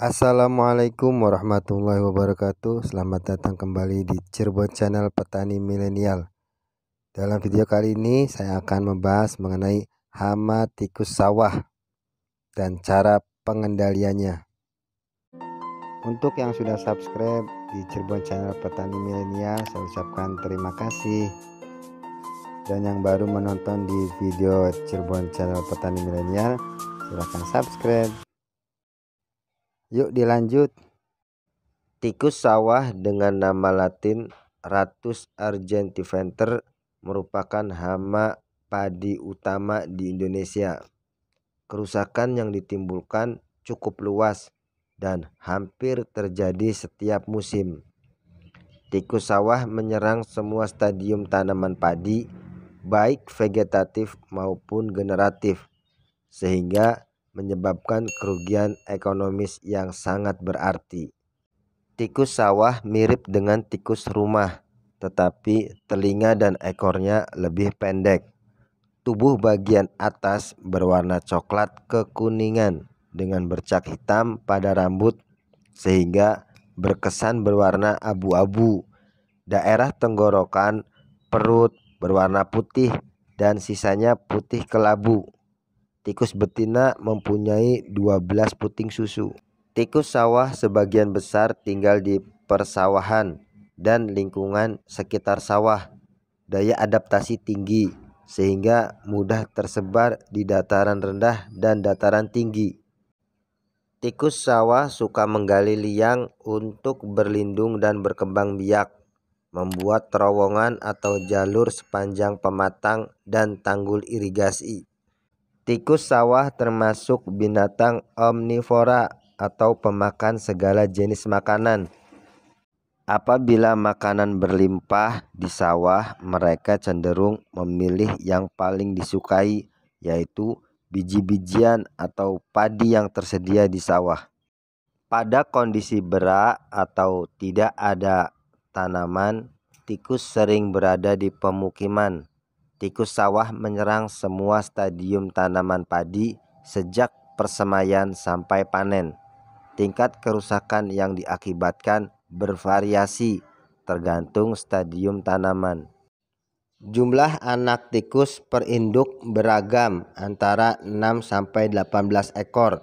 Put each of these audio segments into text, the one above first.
Assalamualaikum warahmatullahi wabarakatuh Selamat datang kembali di Cirebon Channel Petani Milenial Dalam video kali ini saya akan membahas mengenai hama tikus sawah Dan cara pengendaliannya Untuk yang sudah subscribe di Cirebon Channel Petani Milenial Saya ucapkan terima kasih Dan yang baru menonton di video Cirebon Channel Petani Milenial Silahkan subscribe Yuk dilanjut. Tikus sawah dengan nama latin Ratus argentiventer merupakan hama padi utama di Indonesia. Kerusakan yang ditimbulkan cukup luas dan hampir terjadi setiap musim. Tikus sawah menyerang semua stadium tanaman padi, baik vegetatif maupun generatif, sehingga menyebabkan kerugian ekonomis yang sangat berarti. Tikus sawah mirip dengan tikus rumah, tetapi telinga dan ekornya lebih pendek. Tubuh bagian atas berwarna coklat kekuningan dengan bercak hitam pada rambut sehingga berkesan berwarna abu-abu. Daerah tenggorokan, perut berwarna putih dan sisanya putih kelabu. Tikus betina mempunyai 12 puting susu. Tikus sawah sebagian besar tinggal di persawahan dan lingkungan sekitar sawah. Daya adaptasi tinggi sehingga mudah tersebar di dataran rendah dan dataran tinggi. Tikus sawah suka menggali liang untuk berlindung dan berkembang biak, membuat terowongan atau jalur sepanjang pematang dan tanggul irigasi. Tikus sawah termasuk binatang omnivora atau pemakan segala jenis makanan. Apabila makanan berlimpah di sawah, mereka cenderung memilih yang paling disukai, yaitu biji-bijian atau padi yang tersedia di sawah. Pada kondisi berat atau tidak ada tanaman, tikus sering berada di pemukiman Tikus sawah menyerang semua stadium tanaman padi sejak persemaian sampai panen. Tingkat kerusakan yang diakibatkan bervariasi tergantung stadium tanaman. Jumlah anak tikus per induk beragam antara 6 sampai 18 ekor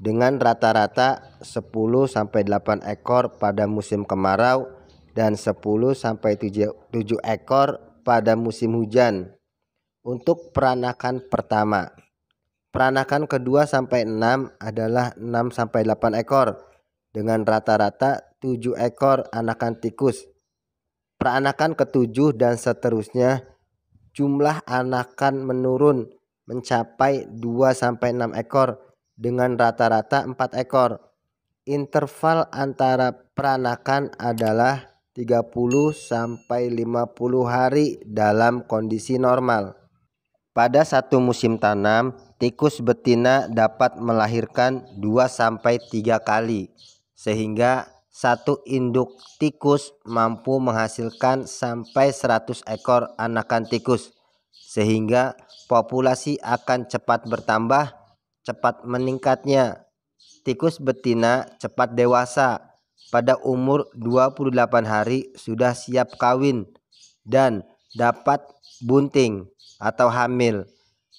dengan rata-rata 10 sampai 8 ekor pada musim kemarau dan 10 sampai 7 ekor pada musim hujan untuk peranakan pertama. Peranakan kedua sampai enam adalah enam sampai delapan ekor dengan rata-rata 7 ekor anakan tikus. Peranakan ketujuh dan seterusnya jumlah anakan menurun mencapai dua sampai enam ekor dengan rata-rata 4 ekor. Interval antara peranakan adalah 30 sampai 50 hari dalam kondisi normal. Pada satu musim tanam, tikus betina dapat melahirkan 2 sampai 3 kali sehingga satu induk tikus mampu menghasilkan sampai 100 ekor anakan tikus sehingga populasi akan cepat bertambah, cepat meningkatnya. Tikus betina cepat dewasa pada umur 28 hari sudah siap kawin dan dapat bunting atau hamil.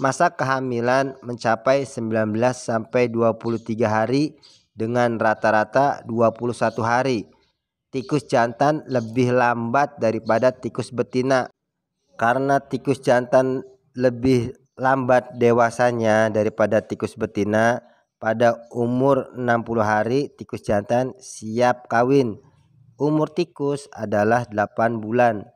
Masa kehamilan mencapai 19 sampai 23 hari dengan rata-rata 21 hari. Tikus jantan lebih lambat daripada tikus betina. Karena tikus jantan lebih lambat dewasanya daripada tikus betina, pada umur 60 hari tikus jantan siap kawin. Umur tikus adalah 8 bulan.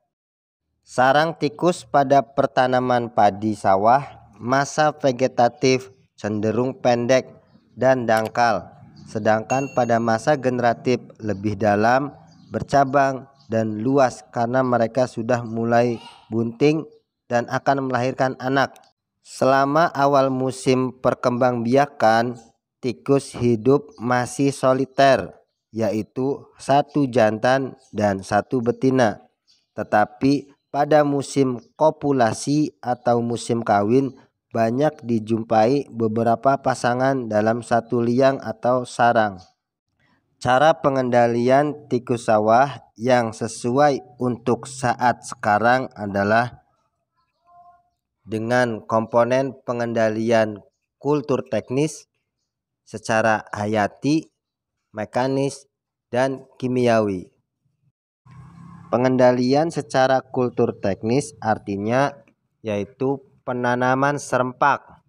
Sarang tikus pada pertanaman padi sawah masa vegetatif cenderung pendek dan dangkal, sedangkan pada masa generatif lebih dalam, bercabang dan luas karena mereka sudah mulai bunting dan akan melahirkan anak. Selama awal musim perkembangbiakan, tikus hidup masih soliter, yaitu satu jantan dan satu betina. Tetapi pada musim kopulasi atau musim kawin banyak dijumpai beberapa pasangan dalam satu liang atau sarang. Cara pengendalian tikus sawah yang sesuai untuk saat sekarang adalah dengan komponen pengendalian kultur teknis secara hayati, mekanis, dan kimiawi. Pengendalian secara kultur teknis artinya yaitu penanaman serempak.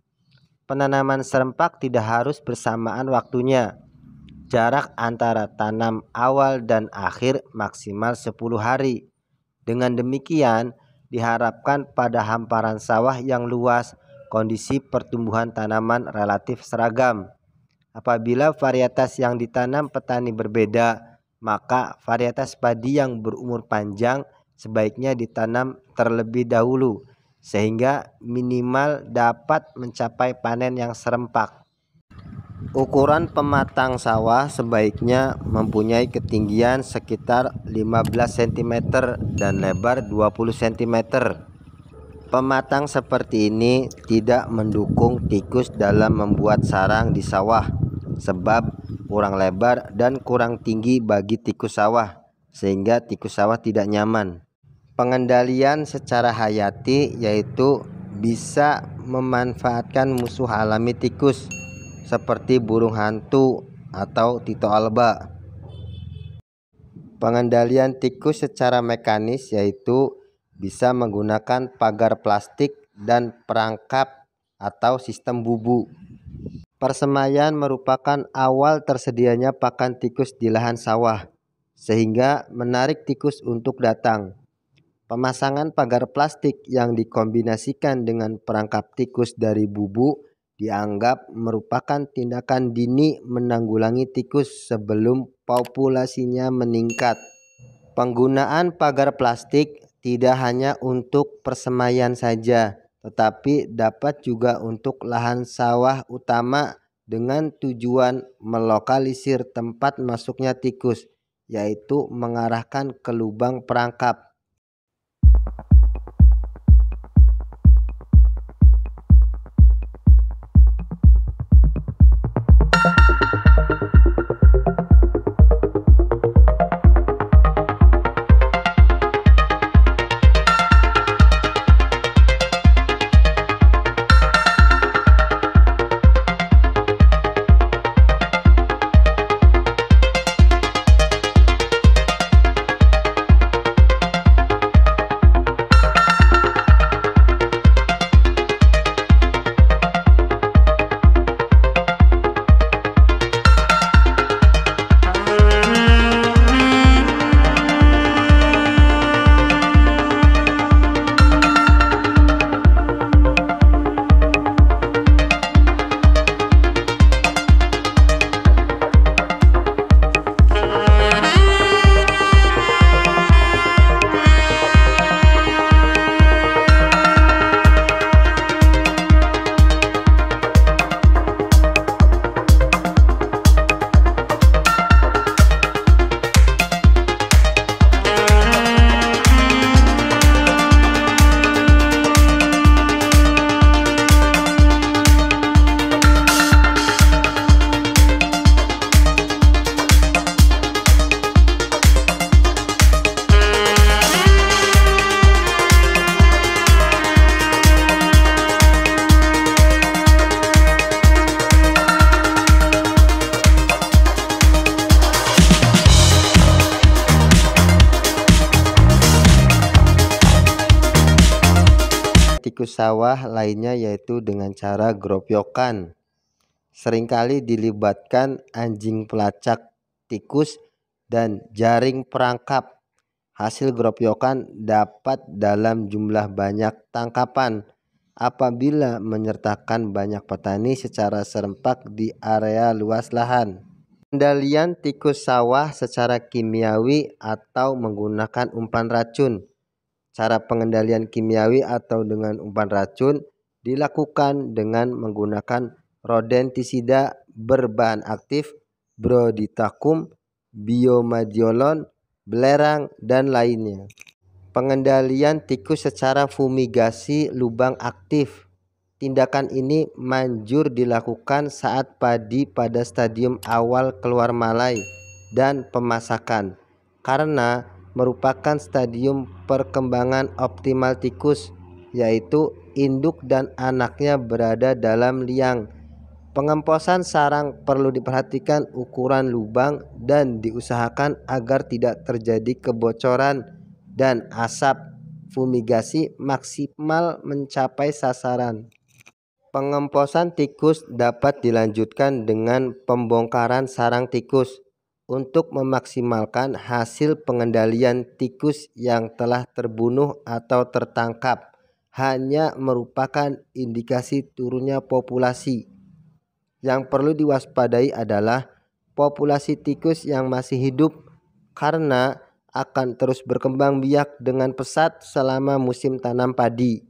Penanaman serempak tidak harus bersamaan waktunya. Jarak antara tanam awal dan akhir maksimal 10 hari. Dengan demikian, diharapkan pada hamparan sawah yang luas, kondisi pertumbuhan tanaman relatif seragam. Apabila varietas yang ditanam petani berbeda, maka varietas padi yang berumur panjang sebaiknya ditanam terlebih dahulu sehingga minimal dapat mencapai panen yang serempak. Ukuran pematang sawah sebaiknya mempunyai ketinggian sekitar 15 cm dan lebar 20 cm. Pematang seperti ini tidak mendukung tikus dalam membuat sarang di sawah sebab kurang lebar dan kurang tinggi bagi tikus sawah sehingga tikus sawah tidak nyaman. Pengendalian secara hayati yaitu bisa memanfaatkan musuh alami tikus seperti burung hantu atau tito alba. Pengendalian tikus secara mekanis yaitu bisa menggunakan pagar plastik dan perangkap atau sistem bubu. Persemaian merupakan awal tersedianya pakan tikus di lahan sawah, sehingga menarik tikus untuk datang. Pemasangan pagar plastik yang dikombinasikan dengan perangkap tikus dari bubuk dianggap merupakan tindakan dini menanggulangi tikus sebelum populasinya meningkat. Penggunaan pagar plastik tidak hanya untuk persemaian saja, tetapi dapat juga untuk lahan sawah utama dengan tujuan melokalisir tempat masuknya tikus, yaitu mengarahkan ke lubang perangkap sawah lainnya yaitu dengan cara gropyokan. Seringkali dilibatkan anjing pelacak tikus dan jaring perangkap. Hasil gropyokan dapat dalam jumlah banyak tangkapan apabila menyertakan banyak petani secara serempak di area luas lahan. Kendalian tikus sawah secara kimiawi atau menggunakan umpan racun Cara pengendalian kimiawi atau dengan umpan racun dilakukan dengan menggunakan rodentisida berbahan aktif, broditakum, biomadiolon, belerang, dan lainnya. Pengendalian tikus secara fumigasi lubang aktif. Tindakan ini manjur dilakukan saat padi pada stadium awal keluar malai dan pemasakan karena merupakan stadium perkembangan optimal tikus yaitu induk dan anaknya berada dalam liang. Pengemposan sarang perlu diperhatikan ukuran lubang dan diusahakan agar tidak terjadi kebocoran dan asap. Fumigasi maksimal mencapai sasaran. Pengemposan tikus dapat dilanjutkan dengan pembongkaran sarang tikus untuk memaksimalkan hasil pengendalian tikus yang telah terbunuh atau tertangkap hanya merupakan indikasi turunnya populasi. Yang perlu diwaspadai adalah populasi tikus yang masih hidup karena akan terus berkembang biak dengan pesat selama musim tanam padi.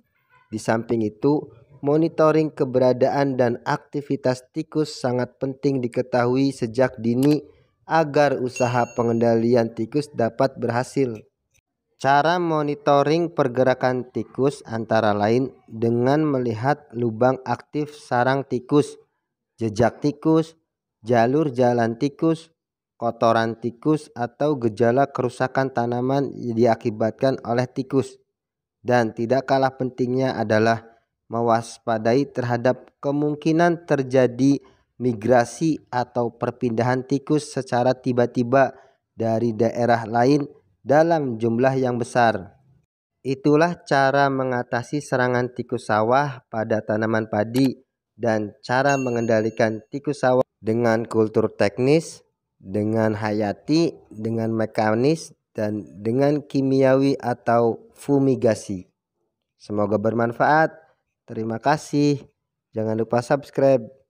Di samping itu, monitoring keberadaan dan aktivitas tikus sangat penting diketahui sejak dini agar usaha pengendalian tikus dapat berhasil. Cara monitoring pergerakan tikus antara lain dengan melihat lubang aktif sarang tikus, jejak tikus, jalur jalan tikus, kotoran tikus atau gejala kerusakan tanaman diakibatkan oleh tikus. Dan tidak kalah pentingnya adalah mewaspadai terhadap kemungkinan terjadi migrasi atau perpindahan tikus secara tiba-tiba dari daerah lain dalam jumlah yang besar. Itulah cara mengatasi serangan tikus sawah pada tanaman padi dan cara mengendalikan tikus sawah dengan kultur teknis, dengan hayati, dengan mekanis, dan dengan kimiawi atau fumigasi. Semoga bermanfaat. Terima kasih. Jangan lupa subscribe.